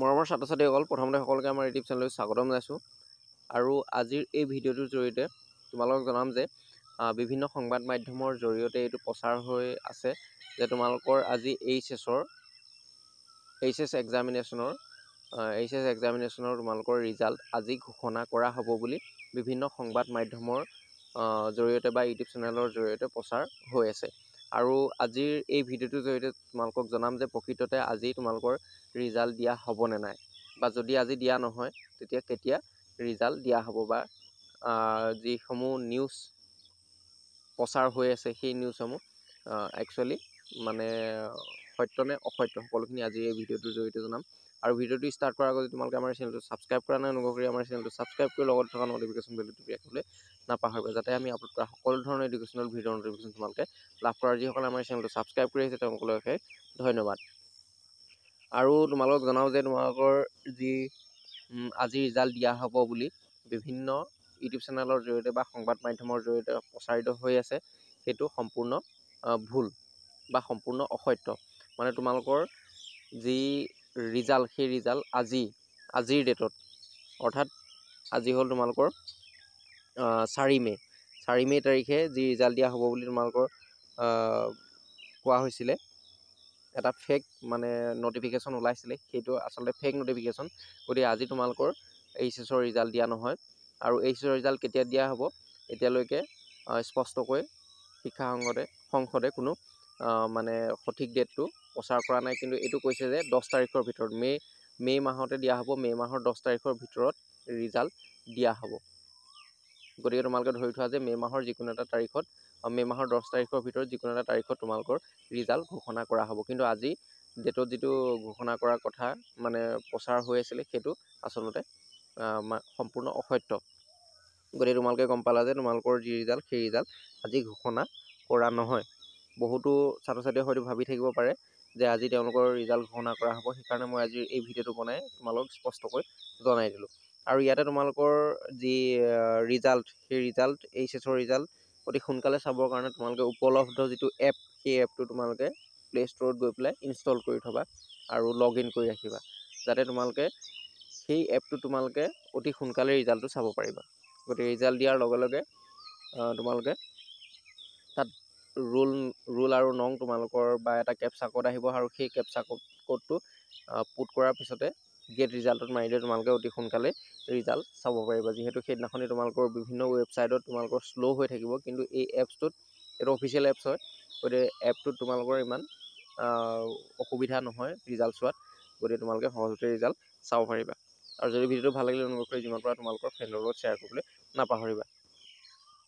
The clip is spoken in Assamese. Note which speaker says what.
Speaker 1: মৰমৰ ছাত্ৰ ছাত্ৰীসকল প্ৰথমতে সকলোকে আমাৰ ইউটিউব চেনেললৈ স্বাগতম জনাইছোঁ আৰু আজিৰ এই ভিডিঅ'টোৰ জৰিয়তে তোমালোকক জনাম যে বিভিন্ন সংবাদ মাধ্যমৰ জৰিয়তে এইটো প্ৰচাৰ হৈ আছে যে তোমালোকৰ আজি এইচ এছৰ এইচ এছ এক্সামিনেশ্যনৰ এইচ এছ এক্সামিনেশ্যনৰ তোমালোকৰ ৰিজাল্ট আজি ঘোষণা কৰা হ'ব বুলি বিভিন্ন সংবাদ মাধ্যমৰ জৰিয়তে বা ইউটিউব চেনেলৰ জৰিয়তে প্ৰচাৰ হৈ আছে আৰু আজিৰ এই ভিডিঅ'টোৰ জৰিয়তে তোমালোকক জনাম যে প্ৰকৃততে আজি তোমালোকৰ ৰিজাল্ট দিয়া হ'ব নে নাই বা যদি আজি দিয়া নহয় তেতিয়া কেতিয়া ৰিজাল্ট দিয়া হ'ব বা যিসমূহ নিউজ প্ৰচাৰ হৈ আছে সেই নিউজসমূহ একচুৱেলি মানে সত্যনে অসত্য সকলোখিনি আজিৰ এই ভিডিঅ'টোৰ জৰিয়তে জনাম আৰু ভিডিঅ'টো ষ্টাৰ্ট কৰাৰ আগতে তোমালোকে আমাৰ চেনেলটো ছাবস্ক্ৰাইব কৰা নাই অনুগ্ৰহ কৰি আমাৰ চেনেলটো ছাবস্ক্ৰাইব কৰি লগত থকা নটিফিকেশ্যন বেলটো ক্লিক কৰিবলৈ নাপাহৰিব যাতে আমি আপলোড কৰা সকলো ধৰণৰ এডুকেশ্যনেল ভিডিঅ' নটিফিকেশ্যন তোমালোকে লাভ কৰা যিসকলে আমাৰ চেনেলটো ছাবস্ক্ৰাইব কৰি আহিছে তেওঁলোকলৈকে ধন্যবাদ আৰু তোমালোকক জনাওঁ যে তোমালোকৰ যি আজি ৰিজাল্ট দিয়া হ'ব বুলি বিভিন্ন ইউটিউব চেনেলৰ জৰিয়তে বা সংবাদ মাধ্যমৰ জৰিয়তে প্ৰচাৰিত হৈ আছে সেইটো সম্পূৰ্ণ ভুল বা সম্পূৰ্ণ অসত্য মানে তোমালোকৰ যি ৰিজাল্ট সেই ৰিজাল্ট আজি আজিৰ ডেটত অৰ্থাৎ আজি হ'ল তোমালোকৰ চাৰি মে' চাৰি মে' তাৰিখে যি ৰিজাল্ট দিয়া হ'ব বুলি তোমালোকৰ কোৱা হৈছিলে এটা ফেক মানে ন'টিফিকেশ্যন ওলাইছিলে সেইটো আচলতে ফেক ন'টিফিকেশ্যন গতিকে আজি তোমালোকৰ এইচ এছৰ ৰিজাল্ট দিয়া নহয় আৰু এইচ এছৰ ৰিজাল্ট কেতিয়া দিয়া হ'ব এতিয়ালৈকে স্পষ্টকৈ শিক্ষা সংসদে সংসদে কোনো মানে সঠিক ডেটটো প্ৰচাৰ কৰা নাই কিন্তু এইটো কৈছে যে দহ তাৰিখৰ ভিতৰত মে' মে' মাহতে দিয়া হ'ব মে' মাহৰ দহ তাৰিখৰ ভিতৰত ৰিজাল্ট দিয়া হ'ব গতিকে তোমালোকে ধৰি থোৱা যে মে' মাহৰ যিকোনো এটা তাৰিখত মে' মাহৰ দহ তাৰিখৰ ভিতৰত যিকোনো এটা তাৰিখত তোমালোকৰ ৰিজাল্ট ঘোষণা কৰা হ'ব কিন্তু আজি ডেটত যিটো ঘোষণা কৰাৰ কথা মানে প্ৰচাৰ হৈ আছিলে সেইটো আচলতে সম্পূৰ্ণ অসত্য গতিকে তোমালোকে গম পালা যে তোমালোকৰ যি ৰিজাল্ট সেই ৰিজাল্ট আজি ঘোষণা কৰা নহয় বহুতো ছাত্ৰ ছাত্ৰীয়ে হয়তো ভাবি থাকিব পাৰে যে আজি তেওঁলোকৰ ৰিজাল্ট ঘোষণা কৰা হ'ব সেইকাৰণে মই আজি এই ভিডিঅ'টো বনাই তোমালোক স্পষ্টকৈ জনাই দিলোঁ আৰু ইয়াতে তোমালোকৰ যি ৰিজাল্ট সেই ৰিজাল্ট এইচ এছৰ ৰিজাল্ট অতি সোনকালে চাবৰ কাৰণে তোমালোকে উপলব্ধ যিটো এপ সেই এপটো তোমালোকে প্লে' ষ্ট'ৰত গৈ পেলাই ইনষ্টল কৰি থ'বা আৰু লগ ইন কৰি ৰাখিবা যাতে তোমালোকে সেই এপটো তোমালোকে অতি সোনকালে ৰিজাল্টটো চাব পাৰিবা গতিকে ৰিজাল্ট দিয়াৰ লগে লগে তোমালোকে তাত ৰোল ৰোল আৰু নং তোমালোকৰ বা এটা কেপচা কোড আহিব আৰু সেই কেপচা কোডটো পুট কৰাৰ পিছতে গেট ৰিজাল্টত মাৰিলে তোমালোকে অতি সোনকালে ৰিজাল্ট চাব পাৰিবা যিহেতু সেইদিনাখনি তোমালোকৰ বিভিন্ন ৱেবছাইটত তোমালোকৰ শ্ল' হৈ থাকিব কিন্তু এই এপছটোত এইটো অফিচিয়েল এপছ হয় গতিকে এপটোত তোমালোকৰ ইমান অসুবিধা নহয় ৰিজাল্ট চোৱাত গতিকে তোমালোকে সহজতে ৰিজাল্ট চাব পাৰিবা আৰু যদি ভিডিঅ'টো ভাল লাগিলে অনুগ্ৰহ কৰি যিমান পৰা তোমালোকৰ ফ্ৰেণ্ডৰ লগত শ্বেয়াৰ কৰিবলৈ নাপাহৰিবা